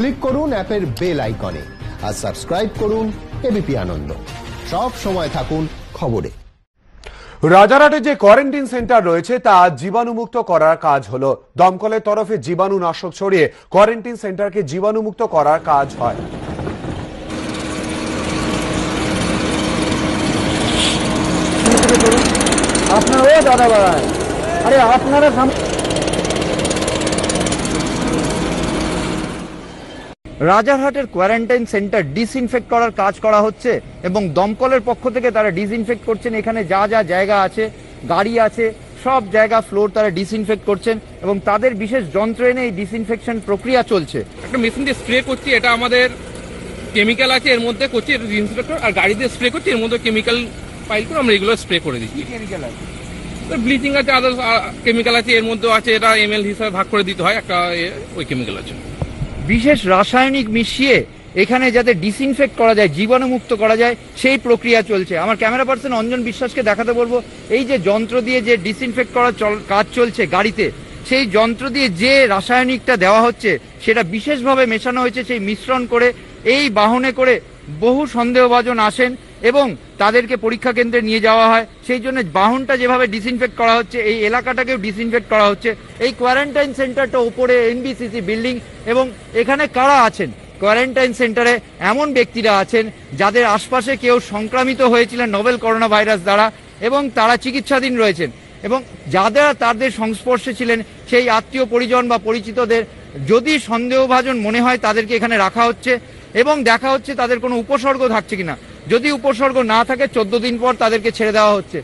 click করুন অ্যাপের bell আইকনে আর সাবস্ক্রাইব করুন এবিপি আনন্দ সব সময় থাকুন খবরে রাজারহাটে যে কোয়ারেন্টিন সেন্টার রয়েছে তা জীবাণুমুক্ত করার কাজ হলো দমকলের তরফে জীবাণুনাশক ছড়িয়ে কোয়ারেন্টিন সেন্টারকে জীবাণুমুক্ত করার কাজ হয় আপনারা দাদা আরে আপনারা রাজারহাটের কোয়ারেন্টাইন সেন্টার ডিসইনফেক্ট করার কাজ করা হচ্ছে এবং দমকলের পক্ষ থেকে তারা ডিসইনফেক্ট করছেন এখানে যা যা জায়গা আছে গাড়ি আছে সব জায়গা ফ্লোর তারা ডিসইনফেক্ট করছেন এবং তাদের বিশেষ যন্ত্র এনে এই ডিসইনফেকশন প্রক্রিয়া চলছে একটা মেশিন দিয়ে স্প্রে করছি এটা আমাদের কেমিক্যাল আছে এর মধ্যে করছি ডিসইনফেক্টর আর গাড়ি দিয়ে স্প্রে করছি এর মধ্যে কেমিক্যাল পাইল করে আমরা এগুলো স্প্রে করে দিচ্ছি কেমিক্যাল আছে ব্লিচিং আছে আদার্স কেমিক্যাল আছে এর মধ্যেও আছে এটা এমএল হিসাবে ভাগ করে দিতে হয় একটা ওই কেমিক্যাল আছে বিশেষ রাসায়নিক মিশিয়ে এখানে যাতে ডিসইনফেক্ট করা যায় জীবাণুমুক্ত করা যায় সেই প্রক্রিয়া চলছে আমার ক্যামেরা পার্সন অঞ্জন বিশ্বাসকে দেখাতে বলবো এই যে যন্ত্র দিয়ে যে ডিসইনফেক্ট করার কাজ চলছে গাড়িতে সেই যন্ত্র দিয়ে যে রাসায়নিকটা দেওয়া হচ্ছে সেটা বিশেষভাবে মেশানো হয়েছে সেই মিশ্রণ করে এই বাহনে করে বহু সন্দেহভাজন আসেন এবং তাদেরকে পরীক্ষা কেন্দ্রে নিয়ে যাওয়া হয় সেই জন্য বাহনটা যেভাবে ডিসইনফেক্ট করা হচ্ছে এই এলাকাটাকেও ডিসইনফেক্ট করা হচ্ছে এই কোয়ারেন্টাইন সেন্টারটা ওপরে এনবিসিসি বিল্ডিং এবং এখানে কারা আছেন কোয়ারেন্টাইন সেন্টারে এমন ব্যক্তিরা আছেন যাদের আশপাশে কেউ সংক্রামিত হয়েছিলেন নোভেল করোনা ভাইরাস দ্বারা এবং তারা চিকিৎসাধীন রয়েছেন এবং যারা তাদের সংস্পর্শে ছিলেন সেই আত্মীয় পরিজন বা পরিচিতদের যদি সন্দেহভাজন মনে হয় তাদেরকে এখানে রাখা হচ্ছে এবং দেখা হচ্ছে তাদের কোনো উপসর্গ থাকছে কিনা যদি উপসর্গ না থাকে চোদ্দ দিন পর তাদেরকে ছেড়ে দেওয়া হচ্ছে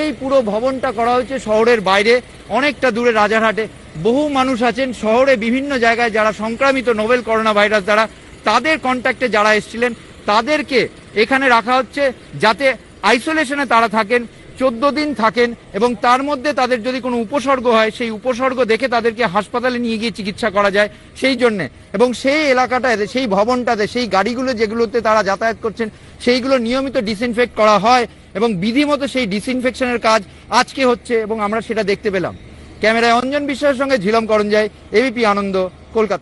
এই পুরো ভবনটা করা হচ্ছে শহরের বাইরে অনেকটা দূরে রাজারহাটে বহু মানুষ আছেন শহরে বিভিন্ন জায়গায় যারা সংক্রামিত নোভেল করোনা ভাইরাস দ্বারা তাদের কন্ট্যাক্টে যারা এসছিলেন তাদেরকে এখানে রাখা হচ্ছে যাতে আইসোলেশনে তারা থাকেন চোদ্দ দিন থাকেন এবং তার মধ্যে তাদের যদি কোনো উপসর্গ হয় সেই উপসর্গ দেখে তাদেরকে হাসপাতালে নিয়ে গিয়ে চিকিৎসা করা যায় সেই জন্যে এবং সেই এলাকাটাতে সেই ভবনটাতে সেই গাড়িগুলো যেগুলোতে তারা যাতায়াত করছেন সেইগুলো নিয়মিত ডিসইনফেক্ট করা হয় এবং বিধিমতো সেই ডিসইনফেকশনের কাজ আজকে হচ্ছে এবং আমরা সেটা দেখতে পেলাম ক্যামেরায় অঞ্জন বিশ্বাসের সঙ্গে ঝিলম করঞ্জায় এবিপি আনন্দ কলকাতা